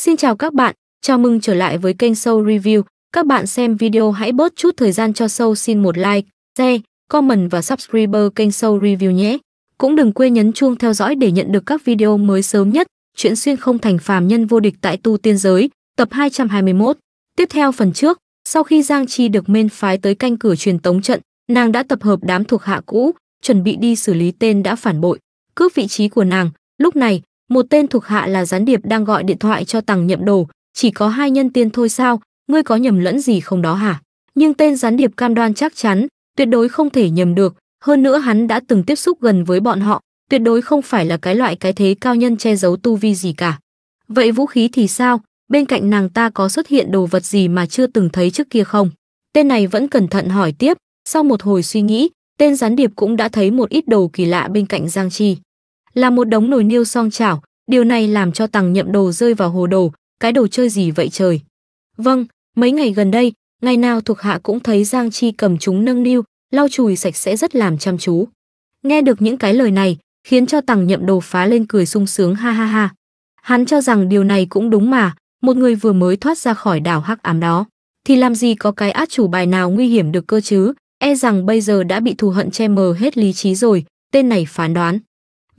Xin chào các bạn, chào mừng trở lại với kênh Soul Review. Các bạn xem video hãy bớt chút thời gian cho Soul xin một like, share, comment và subscribe kênh Soul Review nhé. Cũng đừng quên nhấn chuông theo dõi để nhận được các video mới sớm nhất. Chuyện xuyên không thành phàm nhân vô địch tại tu tiên giới, tập 221. Tiếp theo phần trước, sau khi Giang Chi được mên phái tới canh cửa truyền tống trận, nàng đã tập hợp đám thuộc hạ cũ, chuẩn bị đi xử lý tên đã phản bội, cướp vị trí của nàng. Lúc này, một tên thuộc hạ là gián điệp đang gọi điện thoại cho tằng nhậm đồ chỉ có hai nhân tiên thôi sao ngươi có nhầm lẫn gì không đó hả nhưng tên gián điệp cam đoan chắc chắn tuyệt đối không thể nhầm được hơn nữa hắn đã từng tiếp xúc gần với bọn họ tuyệt đối không phải là cái loại cái thế cao nhân che giấu tu vi gì cả vậy vũ khí thì sao bên cạnh nàng ta có xuất hiện đồ vật gì mà chưa từng thấy trước kia không tên này vẫn cẩn thận hỏi tiếp sau một hồi suy nghĩ tên gián điệp cũng đã thấy một ít đồ kỳ lạ bên cạnh giang chi là một đống nồi niêu song chảo, điều này làm cho tằng nhậm đồ rơi vào hồ đồ, cái đồ chơi gì vậy trời. Vâng, mấy ngày gần đây, ngày nào thuộc hạ cũng thấy Giang Chi cầm chúng nâng niu, lau chùi sạch sẽ rất làm chăm chú. Nghe được những cái lời này, khiến cho tằng nhậm đồ phá lên cười sung sướng ha ha ha. Hắn cho rằng điều này cũng đúng mà, một người vừa mới thoát ra khỏi đảo hắc ám đó. Thì làm gì có cái át chủ bài nào nguy hiểm được cơ chứ, e rằng bây giờ đã bị thù hận che mờ hết lý trí rồi, tên này phán đoán.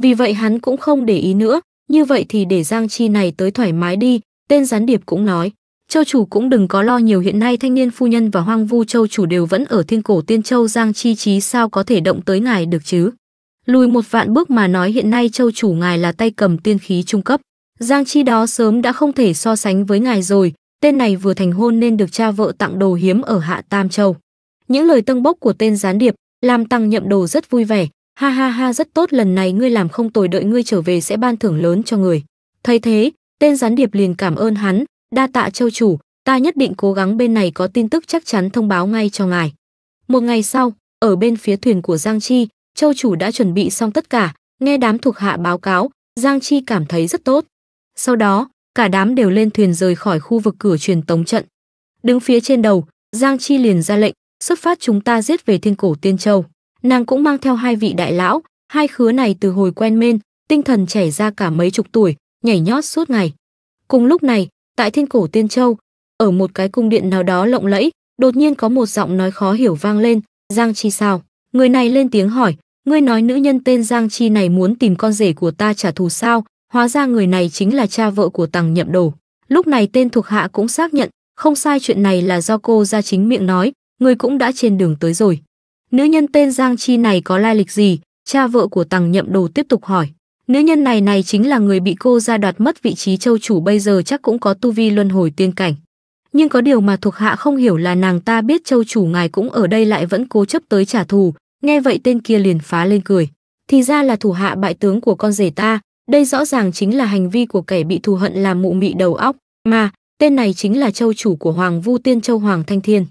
Vì vậy hắn cũng không để ý nữa, như vậy thì để Giang Chi này tới thoải mái đi, tên gián điệp cũng nói. Châu chủ cũng đừng có lo nhiều hiện nay thanh niên phu nhân và hoang vu châu chủ đều vẫn ở thiên cổ tiên châu Giang Chi trí sao có thể động tới ngài được chứ. Lùi một vạn bước mà nói hiện nay châu chủ ngài là tay cầm tiên khí trung cấp. Giang Chi đó sớm đã không thể so sánh với ngài rồi, tên này vừa thành hôn nên được cha vợ tặng đồ hiếm ở Hạ Tam Châu. Những lời tâng bốc của tên gián điệp làm tăng nhậm đồ rất vui vẻ, ha ha ha rất tốt lần này ngươi làm không tồi đợi ngươi trở về sẽ ban thưởng lớn cho người thấy thế tên gián điệp liền cảm ơn hắn đa tạ châu chủ ta nhất định cố gắng bên này có tin tức chắc chắn thông báo ngay cho ngài một ngày sau ở bên phía thuyền của giang chi châu chủ đã chuẩn bị xong tất cả nghe đám thuộc hạ báo cáo giang chi cảm thấy rất tốt sau đó cả đám đều lên thuyền rời khỏi khu vực cửa truyền tống trận đứng phía trên đầu giang chi liền ra lệnh xuất phát chúng ta giết về thiên cổ tiên châu nàng cũng mang theo hai vị đại lão, hai khứa này từ hồi quen mên, tinh thần trẻ ra cả mấy chục tuổi, nhảy nhót suốt ngày. Cùng lúc này, tại Thiên Cổ Tiên Châu, ở một cái cung điện nào đó lộng lẫy, đột nhiên có một giọng nói khó hiểu vang lên, "Giang Chi sao?" Người này lên tiếng hỏi, "Ngươi nói nữ nhân tên Giang Chi này muốn tìm con rể của ta trả thù sao?" Hóa ra người này chính là cha vợ của Tằng Nhậm Đồ. Lúc này tên thuộc hạ cũng xác nhận, không sai chuyện này là do cô ra chính miệng nói, người cũng đã trên đường tới rồi. Nữ nhân tên Giang Chi này có lai lịch gì? Cha vợ của Tằng Nhậm Đồ tiếp tục hỏi. Nữ nhân này này chính là người bị cô ra đoạt mất vị trí châu chủ bây giờ chắc cũng có tu vi luân hồi tiên cảnh. Nhưng có điều mà thuộc hạ không hiểu là nàng ta biết châu chủ ngài cũng ở đây lại vẫn cố chấp tới trả thù, nghe vậy tên kia liền phá lên cười. Thì ra là thủ hạ bại tướng của con rể ta, đây rõ ràng chính là hành vi của kẻ bị thù hận làm mụ mị đầu óc, mà tên này chính là châu chủ của Hoàng Vu Tiên Châu Hoàng Thanh Thiên.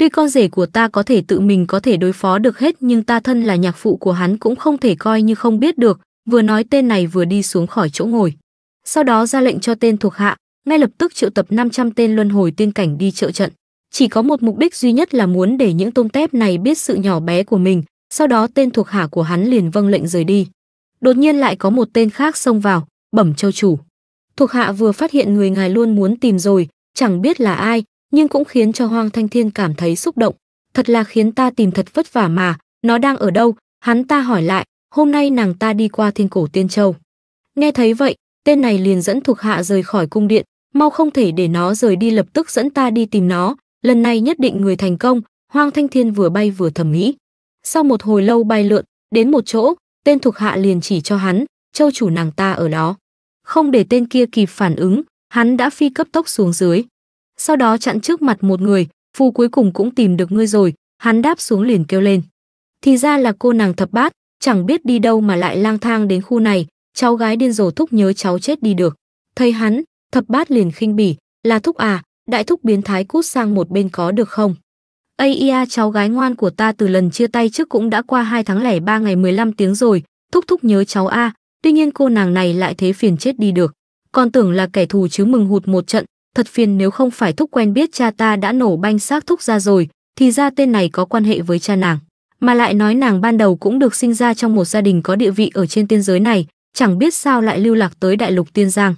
Tuy con rể của ta có thể tự mình có thể đối phó được hết nhưng ta thân là nhạc phụ của hắn cũng không thể coi như không biết được, vừa nói tên này vừa đi xuống khỏi chỗ ngồi. Sau đó ra lệnh cho tên thuộc hạ, ngay lập tức triệu tập 500 tên luân hồi tiên cảnh đi trợ trận. Chỉ có một mục đích duy nhất là muốn để những tôm tép này biết sự nhỏ bé của mình, sau đó tên thuộc hạ của hắn liền vâng lệnh rời đi. Đột nhiên lại có một tên khác xông vào, bẩm châu chủ. Thuộc hạ vừa phát hiện người ngài luôn muốn tìm rồi, chẳng biết là ai, nhưng cũng khiến cho Hoàng Thanh Thiên cảm thấy xúc động. Thật là khiến ta tìm thật vất vả mà, nó đang ở đâu? Hắn ta hỏi lại, hôm nay nàng ta đi qua thiên cổ tiên châu. Nghe thấy vậy, tên này liền dẫn thuộc hạ rời khỏi cung điện, mau không thể để nó rời đi lập tức dẫn ta đi tìm nó, lần này nhất định người thành công, Hoàng Thanh Thiên vừa bay vừa thầm nghĩ. Sau một hồi lâu bay lượn, đến một chỗ, tên thuộc hạ liền chỉ cho hắn, châu chủ nàng ta ở đó. Không để tên kia kịp phản ứng, hắn đã phi cấp tốc xuống dưới sau đó chặn trước mặt một người, phu cuối cùng cũng tìm được ngươi rồi, hắn đáp xuống liền kêu lên. Thì ra là cô nàng thập bát, chẳng biết đi đâu mà lại lang thang đến khu này, cháu gái điên rồ thúc nhớ cháu chết đi được. Thấy hắn, thập bát liền khinh bỉ, là thúc à, đại thúc biến thái cút sang một bên có được không? Aia cháu gái ngoan của ta từ lần chia tay trước cũng đã qua 2 tháng lẻ 3 ngày 15 tiếng rồi, thúc thúc nhớ cháu A, tuy nhiên cô nàng này lại thế phiền chết đi được. Còn tưởng là kẻ thù chứ mừng hụt một trận, thật phiền nếu không phải thúc quen biết cha ta đã nổ banh xác thúc ra rồi, thì ra tên này có quan hệ với cha nàng. Mà lại nói nàng ban đầu cũng được sinh ra trong một gia đình có địa vị ở trên tiên giới này, chẳng biết sao lại lưu lạc tới đại lục tiên giang.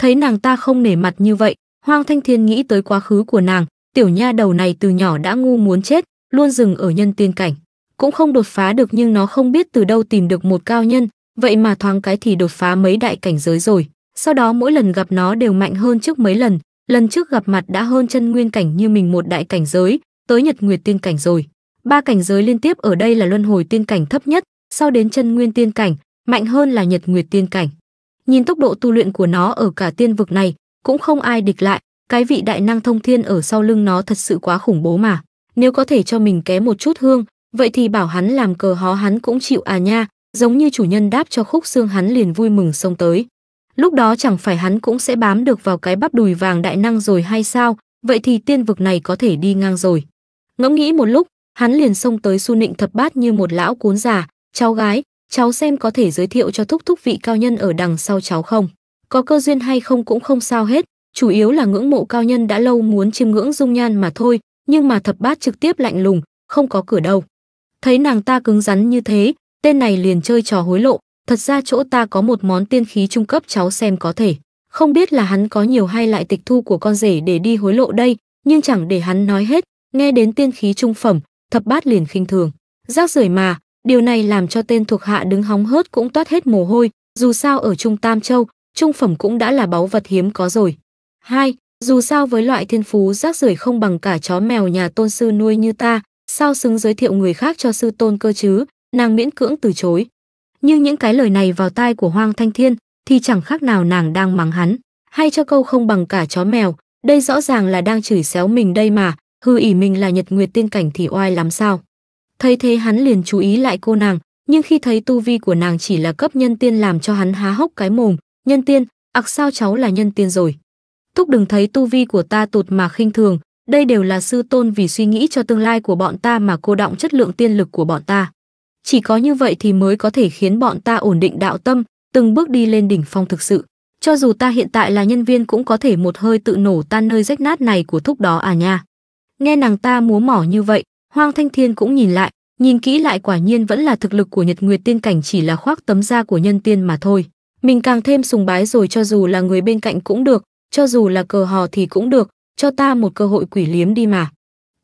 Thấy nàng ta không nể mặt như vậy, Hoang Thanh Thiên nghĩ tới quá khứ của nàng, tiểu nha đầu này từ nhỏ đã ngu muốn chết, luôn dừng ở nhân tiên cảnh. Cũng không đột phá được nhưng nó không biết từ đâu tìm được một cao nhân, vậy mà thoáng cái thì đột phá mấy đại cảnh giới rồi. Sau đó mỗi lần gặp nó đều mạnh hơn trước mấy lần, lần trước gặp mặt đã hơn chân nguyên cảnh như mình một đại cảnh giới, tới Nhật Nguyệt tiên cảnh rồi. Ba cảnh giới liên tiếp ở đây là luân hồi tiên cảnh thấp nhất, sau đến chân nguyên tiên cảnh, mạnh hơn là Nhật Nguyệt tiên cảnh. Nhìn tốc độ tu luyện của nó ở cả tiên vực này, cũng không ai địch lại, cái vị đại năng thông thiên ở sau lưng nó thật sự quá khủng bố mà. Nếu có thể cho mình ké một chút hương, vậy thì bảo hắn làm cờ hó hắn cũng chịu à nha, giống như chủ nhân đáp cho khúc xương hắn liền vui mừng xông tới lúc đó chẳng phải hắn cũng sẽ bám được vào cái bắp đùi vàng đại năng rồi hay sao, vậy thì tiên vực này có thể đi ngang rồi. Ngẫm nghĩ một lúc, hắn liền xông tới su nịnh thập bát như một lão cuốn già, cháu gái, cháu xem có thể giới thiệu cho thúc thúc vị cao nhân ở đằng sau cháu không. Có cơ duyên hay không cũng không sao hết, chủ yếu là ngưỡng mộ cao nhân đã lâu muốn chiêm ngưỡng dung nhan mà thôi, nhưng mà thập bát trực tiếp lạnh lùng, không có cửa đâu. Thấy nàng ta cứng rắn như thế, tên này liền chơi trò hối lộ, Thật ra chỗ ta có một món tiên khí trung cấp cháu xem có thể. Không biết là hắn có nhiều hay lại tịch thu của con rể để đi hối lộ đây, nhưng chẳng để hắn nói hết, nghe đến tiên khí trung phẩm, thập bát liền khinh thường. Rác rưởi mà, điều này làm cho tên thuộc hạ đứng hóng hớt cũng toát hết mồ hôi, dù sao ở Trung Tam Châu, trung phẩm cũng đã là báu vật hiếm có rồi. Hai, dù sao với loại thiên phú rác rưởi không bằng cả chó mèo nhà tôn sư nuôi như ta, sao xứng giới thiệu người khác cho sư tôn cơ chứ, nàng miễn cưỡng từ chối nhưng những cái lời này vào tai của Hoang Thanh Thiên thì chẳng khác nào nàng đang mắng hắn, hay cho câu không bằng cả chó mèo, đây rõ ràng là đang chửi xéo mình đây mà, hư ỉ mình là Nhật Nguyệt tiên cảnh thì oai lắm sao. Thấy thế hắn liền chú ý lại cô nàng, nhưng khi thấy tu vi của nàng chỉ là cấp nhân tiên làm cho hắn há hốc cái mồm, nhân tiên, ặc sao cháu là nhân tiên rồi. Thúc đừng thấy tu vi của ta tụt mà khinh thường, đây đều là sư tôn vì suy nghĩ cho tương lai của bọn ta mà cô động chất lượng tiên lực của bọn ta chỉ có như vậy thì mới có thể khiến bọn ta ổn định đạo tâm, từng bước đi lên đỉnh phong thực sự. Cho dù ta hiện tại là nhân viên cũng có thể một hơi tự nổ tan nơi rách nát này của thúc đó à nha. Nghe nàng ta múa mỏ như vậy, Hoang Thanh Thiên cũng nhìn lại, nhìn kỹ lại quả nhiên vẫn là thực lực của Nhật Nguyệt Tiên Cảnh chỉ là khoác tấm da của nhân tiên mà thôi. Mình càng thêm sùng bái rồi cho dù là người bên cạnh cũng được, cho dù là cờ hò thì cũng được, cho ta một cơ hội quỷ liếm đi mà.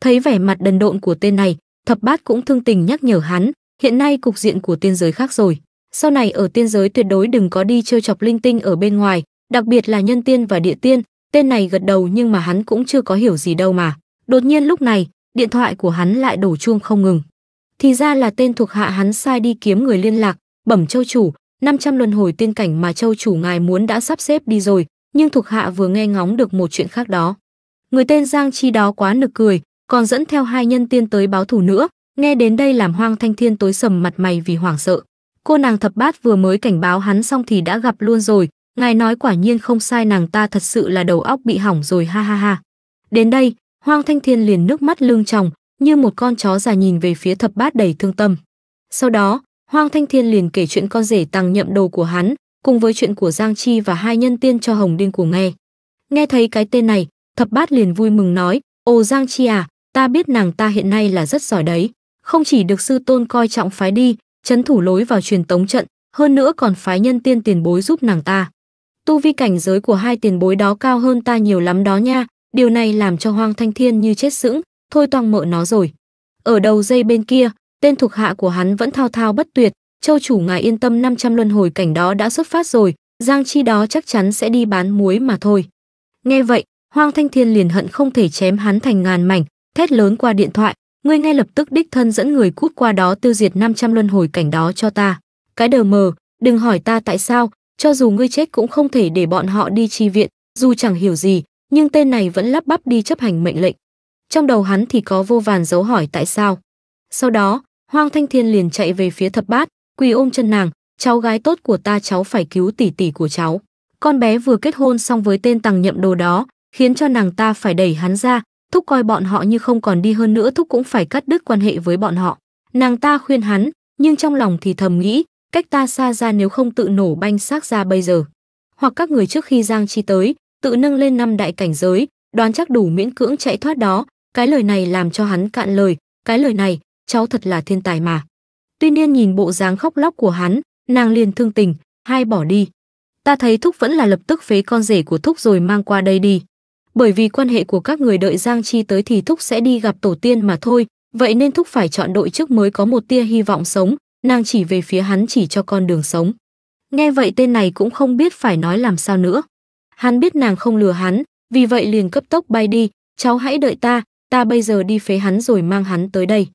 Thấy vẻ mặt đần độn của tên này, thập bát cũng thương tình nhắc nhở hắn, hiện nay cục diện của tiên giới khác rồi. Sau này ở tiên giới tuyệt đối đừng có đi chơi chọc linh tinh ở bên ngoài, đặc biệt là nhân tiên và địa tiên, tên này gật đầu nhưng mà hắn cũng chưa có hiểu gì đâu mà. Đột nhiên lúc này, điện thoại của hắn lại đổ chuông không ngừng. Thì ra là tên thuộc hạ hắn sai đi kiếm người liên lạc, bẩm châu chủ, 500 luân hồi tiên cảnh mà châu chủ ngài muốn đã sắp xếp đi rồi, nhưng thuộc hạ vừa nghe ngóng được một chuyện khác đó. Người tên Giang Chi đó quá nực cười, còn dẫn theo hai nhân tiên tới báo thù nữa, Nghe đến đây làm Hoang Thanh Thiên tối sầm mặt mày vì hoảng sợ. Cô nàng thập bát vừa mới cảnh báo hắn xong thì đã gặp luôn rồi, ngài nói quả nhiên không sai nàng ta thật sự là đầu óc bị hỏng rồi ha ha ha. Đến đây, Hoang Thanh Thiên liền nước mắt lưng tròng, như một con chó già nhìn về phía thập bát đầy thương tâm. Sau đó, Hoang Thanh Thiên liền kể chuyện con rể tăng nhậm đồ của hắn, cùng với chuyện của Giang Chi và hai nhân tiên cho Hồng Điên của nghe. Nghe thấy cái tên này, thập bát liền vui mừng nói, ô Giang Chi à, ta biết nàng ta hiện nay là rất giỏi đấy không chỉ được sư tôn coi trọng phái đi, chấn thủ lối vào truyền tống trận, hơn nữa còn phái nhân tiên tiền bối giúp nàng ta. Tu vi cảnh giới của hai tiền bối đó cao hơn ta nhiều lắm đó nha, điều này làm cho Hoang Thanh Thiên như chết sững, thôi toàn mợ nó rồi. Ở đầu dây bên kia, tên thuộc hạ của hắn vẫn thao thao bất tuyệt, châu chủ ngài yên tâm 500 luân hồi cảnh đó đã xuất phát rồi, Giang Chi đó chắc chắn sẽ đi bán muối mà thôi. Nghe vậy, Hoang Thanh Thiên liền hận không thể chém hắn thành ngàn mảnh, thét lớn qua điện thoại, ngươi ngay lập tức đích thân dẫn người cút qua đó tiêu diệt 500 luân hồi cảnh đó cho ta. Cái đờ mờ, đừng hỏi ta tại sao, cho dù ngươi chết cũng không thể để bọn họ đi chi viện, dù chẳng hiểu gì, nhưng tên này vẫn lắp bắp đi chấp hành mệnh lệnh. Trong đầu hắn thì có vô vàn dấu hỏi tại sao. Sau đó, Hoang Thanh Thiên liền chạy về phía thập bát, quỳ ôm chân nàng, cháu gái tốt của ta cháu phải cứu tỷ tỷ của cháu. Con bé vừa kết hôn xong với tên tàng nhậm đồ đó, khiến cho nàng ta phải đẩy hắn ra, thúc coi bọn họ như không còn đi hơn nữa thúc cũng phải cắt đứt quan hệ với bọn họ. Nàng ta khuyên hắn, nhưng trong lòng thì thầm nghĩ, cách ta xa ra nếu không tự nổ banh xác ra bây giờ. Hoặc các người trước khi Giang Chi tới, tự nâng lên năm đại cảnh giới, đoán chắc đủ miễn cưỡng chạy thoát đó, cái lời này làm cho hắn cạn lời, cái lời này, cháu thật là thiên tài mà. Tuy nhiên nhìn bộ dáng khóc lóc của hắn, nàng liền thương tình, hai bỏ đi. Ta thấy thúc vẫn là lập tức phế con rể của thúc rồi mang qua đây đi bởi vì quan hệ của các người đợi Giang Chi tới thì Thúc sẽ đi gặp tổ tiên mà thôi, vậy nên Thúc phải chọn đội trước mới có một tia hy vọng sống, nàng chỉ về phía hắn chỉ cho con đường sống. Nghe vậy tên này cũng không biết phải nói làm sao nữa. Hắn biết nàng không lừa hắn, vì vậy liền cấp tốc bay đi, cháu hãy đợi ta, ta bây giờ đi phế hắn rồi mang hắn tới đây.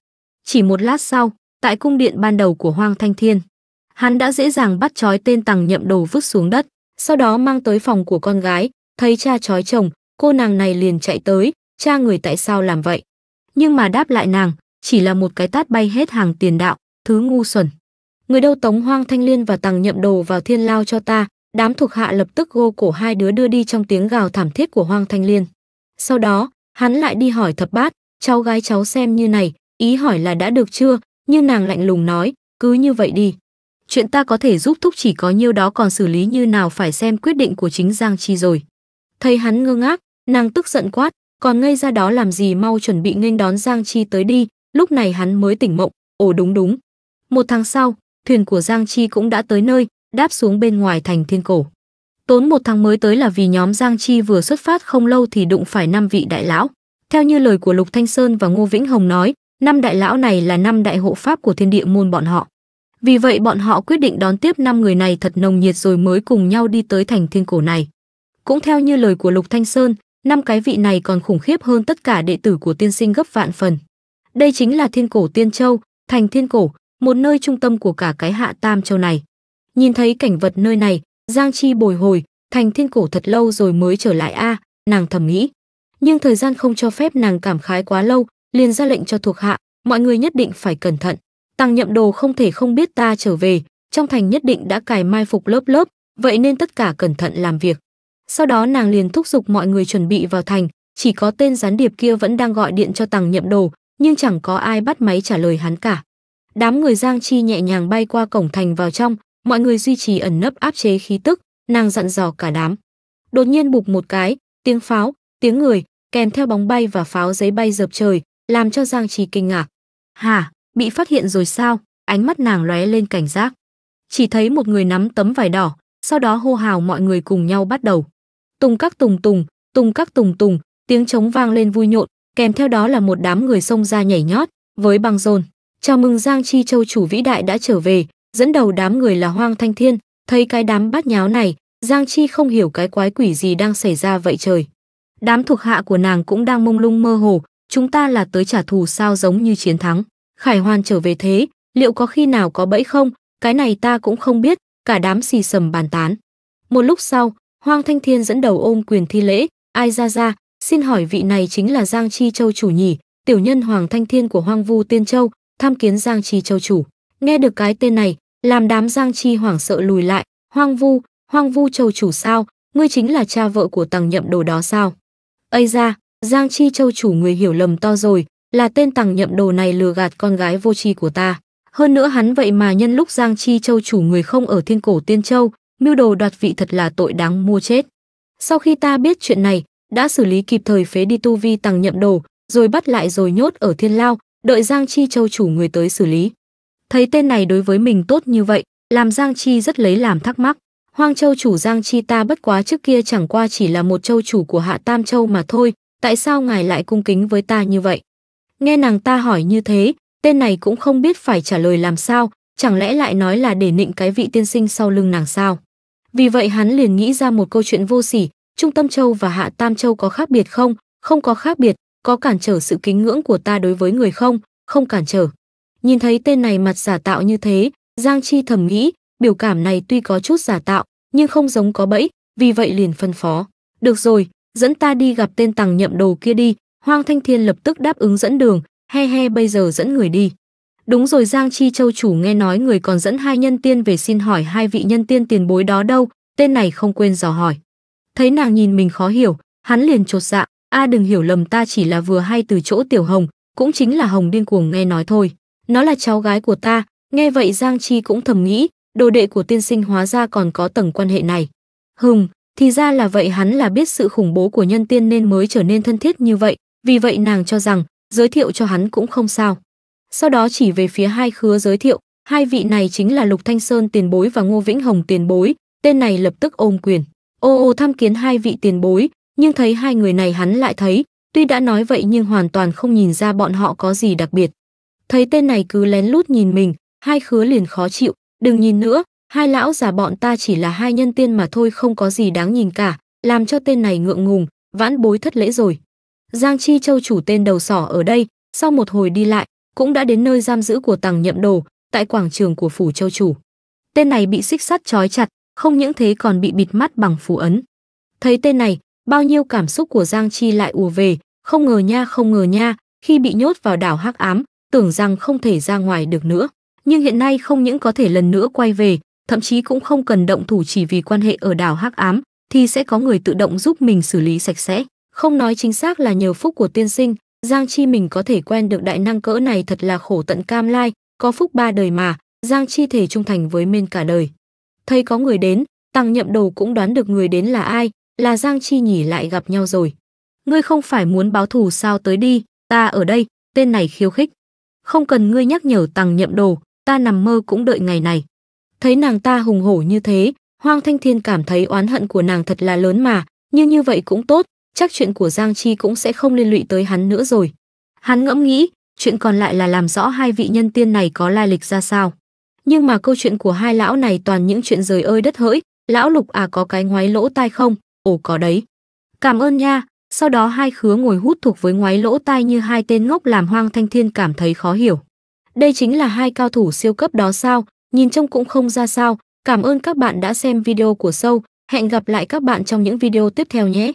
Chỉ một lát sau, tại cung điện ban đầu của Hoang Thanh Thiên, hắn đã dễ dàng bắt trói tên tàng nhậm đồ vứt xuống đất, sau đó mang tới phòng của con gái, thấy cha trói chồng, cô nàng này liền chạy tới, cha người tại sao làm vậy? Nhưng mà đáp lại nàng, chỉ là một cái tát bay hết hàng tiền đạo, thứ ngu xuẩn. Người đâu tống hoang thanh liên và tàng nhậm đồ vào thiên lao cho ta, đám thuộc hạ lập tức gô cổ hai đứa đưa đi trong tiếng gào thảm thiết của hoang thanh liên. Sau đó, hắn lại đi hỏi thập bát, cháu gái cháu xem như này, ý hỏi là đã được chưa, như nàng lạnh lùng nói, cứ như vậy đi. Chuyện ta có thể giúp thúc chỉ có nhiêu đó còn xử lý như nào phải xem quyết định của chính Giang Chi rồi. Thấy hắn ngơ ngác, Nàng tức giận quát, còn ngây ra đó làm gì mau chuẩn bị nghênh đón Giang Chi tới đi, lúc này hắn mới tỉnh mộng, ồ đúng đúng. Một tháng sau, thuyền của Giang Chi cũng đã tới nơi, đáp xuống bên ngoài thành thiên cổ. Tốn một tháng mới tới là vì nhóm Giang Chi vừa xuất phát không lâu thì đụng phải năm vị đại lão. Theo như lời của Lục Thanh Sơn và Ngô Vĩnh Hồng nói, năm đại lão này là năm đại hộ pháp của thiên địa môn bọn họ. Vì vậy bọn họ quyết định đón tiếp năm người này thật nồng nhiệt rồi mới cùng nhau đi tới thành thiên cổ này. Cũng theo như lời của Lục Thanh Sơn, năm cái vị này còn khủng khiếp hơn tất cả đệ tử của tiên sinh gấp vạn phần. Đây chính là thiên cổ tiên châu, thành thiên cổ, một nơi trung tâm của cả cái hạ tam châu này. Nhìn thấy cảnh vật nơi này, Giang Chi bồi hồi, thành thiên cổ thật lâu rồi mới trở lại a, nàng thầm nghĩ. Nhưng thời gian không cho phép nàng cảm khái quá lâu, liền ra lệnh cho thuộc hạ, mọi người nhất định phải cẩn thận. Tăng nhậm đồ không thể không biết ta trở về, trong thành nhất định đã cài mai phục lớp lớp, vậy nên tất cả cẩn thận làm việc. Sau đó nàng liền thúc giục mọi người chuẩn bị vào thành, chỉ có tên gián điệp kia vẫn đang gọi điện cho tàng Nhậm Đồ, nhưng chẳng có ai bắt máy trả lời hắn cả. Đám người Giang Chi nhẹ nhàng bay qua cổng thành vào trong, mọi người duy trì ẩn nấp áp chế khí tức, nàng dặn dò cả đám. Đột nhiên bục một cái, tiếng pháo, tiếng người, kèm theo bóng bay và pháo giấy bay dập trời, làm cho Giang Chi kinh ngạc. "Hả, bị phát hiện rồi sao?" Ánh mắt nàng lóe lên cảnh giác. Chỉ thấy một người nắm tấm vải đỏ, sau đó hô hào mọi người cùng nhau bắt đầu tung các tùng tùng, tung các tùng tùng, tiếng trống vang lên vui nhộn, kèm theo đó là một đám người xông ra nhảy nhót, với băng rôn. Chào mừng Giang Chi Châu chủ vĩ đại đã trở về, dẫn đầu đám người là Hoang Thanh Thiên, thấy cái đám bát nháo này, Giang Chi không hiểu cái quái quỷ gì đang xảy ra vậy trời. Đám thuộc hạ của nàng cũng đang mông lung mơ hồ, chúng ta là tới trả thù sao giống như chiến thắng. Khải Hoan trở về thế, liệu có khi nào có bẫy không, cái này ta cũng không biết, cả đám xì sầm bàn tán. Một lúc sau, Hoang Thanh Thiên dẫn đầu ôm quyền thi lễ, "Ai ra ra, xin hỏi vị này chính là Giang Chi Châu chủ nhỉ, tiểu nhân Hoàng Thanh Thiên của Hoang Vu Tiên Châu, tham kiến Giang Chi Châu chủ." Nghe được cái tên này, làm đám Giang Chi hoảng sợ lùi lại, "Hoang Vu, Hoang Vu Châu chủ sao, ngươi chính là cha vợ của Tằng Nhậm Đồ đó sao?" "Ây ra, Giang Chi Châu chủ người hiểu lầm to rồi, là tên Tằng Nhậm Đồ này lừa gạt con gái vô tri của ta." Hơn nữa hắn vậy mà nhân lúc Giang Chi Châu chủ người không ở Thiên Cổ Tiên Châu, mưu đồ đoạt vị thật là tội đáng mua chết. Sau khi ta biết chuyện này, đã xử lý kịp thời phế đi tu vi tăng nhậm đồ, rồi bắt lại rồi nhốt ở thiên lao, đợi Giang Chi châu chủ người tới xử lý. Thấy tên này đối với mình tốt như vậy, làm Giang Chi rất lấy làm thắc mắc. Hoang châu chủ Giang Chi ta bất quá trước kia chẳng qua chỉ là một châu chủ của Hạ Tam Châu mà thôi, tại sao ngài lại cung kính với ta như vậy? Nghe nàng ta hỏi như thế, tên này cũng không biết phải trả lời làm sao, chẳng lẽ lại nói là để nịnh cái vị tiên sinh sau lưng nàng sao? Vì vậy hắn liền nghĩ ra một câu chuyện vô sỉ, Trung Tâm Châu và Hạ Tam Châu có khác biệt không? Không có khác biệt, có cản trở sự kính ngưỡng của ta đối với người không? Không cản trở. Nhìn thấy tên này mặt giả tạo như thế, Giang Chi thầm nghĩ, biểu cảm này tuy có chút giả tạo, nhưng không giống có bẫy, vì vậy liền phân phó. Được rồi, dẫn ta đi gặp tên tàng nhậm đồ kia đi, Hoang Thanh Thiên lập tức đáp ứng dẫn đường, he he bây giờ dẫn người đi. Đúng rồi Giang Chi Châu chủ nghe nói người còn dẫn hai nhân tiên về xin hỏi hai vị nhân tiên tiền bối đó đâu, tên này không quên dò hỏi. Thấy nàng nhìn mình khó hiểu, hắn liền chột dạ, a đừng hiểu lầm ta chỉ là vừa hay từ chỗ Tiểu Hồng, cũng chính là Hồng điên cuồng nghe nói thôi. Nó là cháu gái của ta, nghe vậy Giang Chi cũng thầm nghĩ, đồ đệ của tiên sinh hóa ra còn có tầng quan hệ này. Hừm, thì ra là vậy hắn là biết sự khủng bố của nhân tiên nên mới trở nên thân thiết như vậy, vì vậy nàng cho rằng giới thiệu cho hắn cũng không sao sau đó chỉ về phía hai khứa giới thiệu, hai vị này chính là Lục Thanh Sơn tiền bối và Ngô Vĩnh Hồng tiền bối, tên này lập tức ôm quyền. Ô ô tham kiến hai vị tiền bối, nhưng thấy hai người này hắn lại thấy, tuy đã nói vậy nhưng hoàn toàn không nhìn ra bọn họ có gì đặc biệt. Thấy tên này cứ lén lút nhìn mình, hai khứa liền khó chịu, đừng nhìn nữa, hai lão già bọn ta chỉ là hai nhân tiên mà thôi không có gì đáng nhìn cả, làm cho tên này ngượng ngùng, vãn bối thất lễ rồi. Giang Chi Châu chủ tên đầu sỏ ở đây, sau một hồi đi lại, cũng đã đến nơi giam giữ của Tàng Nhậm Đồ, tại quảng trường của phủ Châu chủ. Tên này bị xích sắt trói chặt, không những thế còn bị bịt mắt bằng phù ấn. Thấy tên này, bao nhiêu cảm xúc của Giang Chi lại ùa về, không ngờ nha không ngờ nha, khi bị nhốt vào đảo Hắc Ám, tưởng rằng không thể ra ngoài được nữa, nhưng hiện nay không những có thể lần nữa quay về, thậm chí cũng không cần động thủ chỉ vì quan hệ ở đảo Hắc Ám thì sẽ có người tự động giúp mình xử lý sạch sẽ. Không nói chính xác là nhờ phúc của tiên sinh, Giang Chi mình có thể quen được đại năng cỡ này thật là khổ tận cam lai, có phúc ba đời mà, Giang Chi thể trung thành với minh cả đời. Thấy có người đến, Tăng Nhậm Đầu cũng đoán được người đến là ai, là Giang Chi nhỉ lại gặp nhau rồi. Ngươi không phải muốn báo thù sao tới đi, ta ở đây, tên này khiêu khích. Không cần ngươi nhắc nhở Tăng Nhậm Đồ, ta nằm mơ cũng đợi ngày này. Thấy nàng ta hùng hổ như thế, Hoang Thanh Thiên cảm thấy oán hận của nàng thật là lớn mà, nhưng như vậy cũng tốt, chắc chuyện của Giang Chi cũng sẽ không liên lụy tới hắn nữa rồi. Hắn ngẫm nghĩ, chuyện còn lại là làm rõ hai vị nhân tiên này có lai lịch ra sao. Nhưng mà câu chuyện của hai lão này toàn những chuyện rời ơi đất hỡi, lão lục à có cái ngoái lỗ tai không, ồ có đấy. Cảm ơn nha, sau đó hai khứa ngồi hút thuộc với ngoái lỗ tai như hai tên ngốc làm hoang thanh thiên cảm thấy khó hiểu. Đây chính là hai cao thủ siêu cấp đó sao, nhìn trông cũng không ra sao. Cảm ơn các bạn đã xem video của sâu, hẹn gặp lại các bạn trong những video tiếp theo nhé.